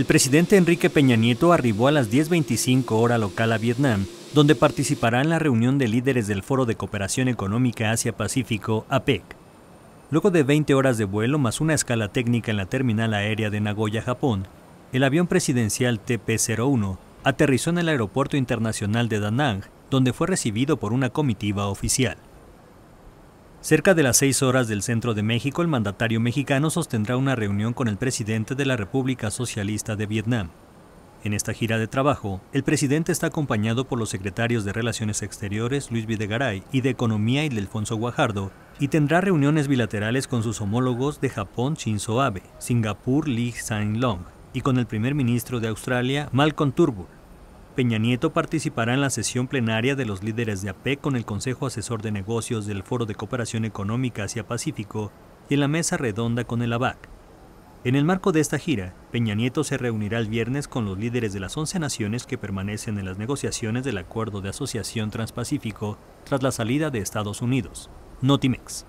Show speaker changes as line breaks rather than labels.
El presidente Enrique Peña Nieto arribó a las 10.25 hora local a Vietnam, donde participará en la reunión de líderes del Foro de Cooperación Económica Asia-Pacífico, APEC. Luego de 20 horas de vuelo más una escala técnica en la terminal aérea de Nagoya, Japón, el avión presidencial TP-01 aterrizó en el Aeropuerto Internacional de Da Nang, donde fue recibido por una comitiva oficial. Cerca de las seis horas del centro de México, el mandatario mexicano sostendrá una reunión con el presidente de la República Socialista de Vietnam. En esta gira de trabajo, el presidente está acompañado por los secretarios de Relaciones Exteriores Luis Videgaray y de Economía Ildefonso Guajardo, y tendrá reuniones bilaterales con sus homólogos de Japón Shinzo Abe, Singapur Lee Hsien Long y con el primer ministro de Australia Malcolm Turnbull. Peña Nieto participará en la sesión plenaria de los líderes de APEC con el Consejo Asesor de Negocios del Foro de Cooperación Económica Asia-Pacífico y en la mesa redonda con el ABAC. En el marco de esta gira, Peña Nieto se reunirá el viernes con los líderes de las 11 naciones que permanecen en las negociaciones del Acuerdo de Asociación Transpacífico tras la salida de Estados Unidos, Notimex.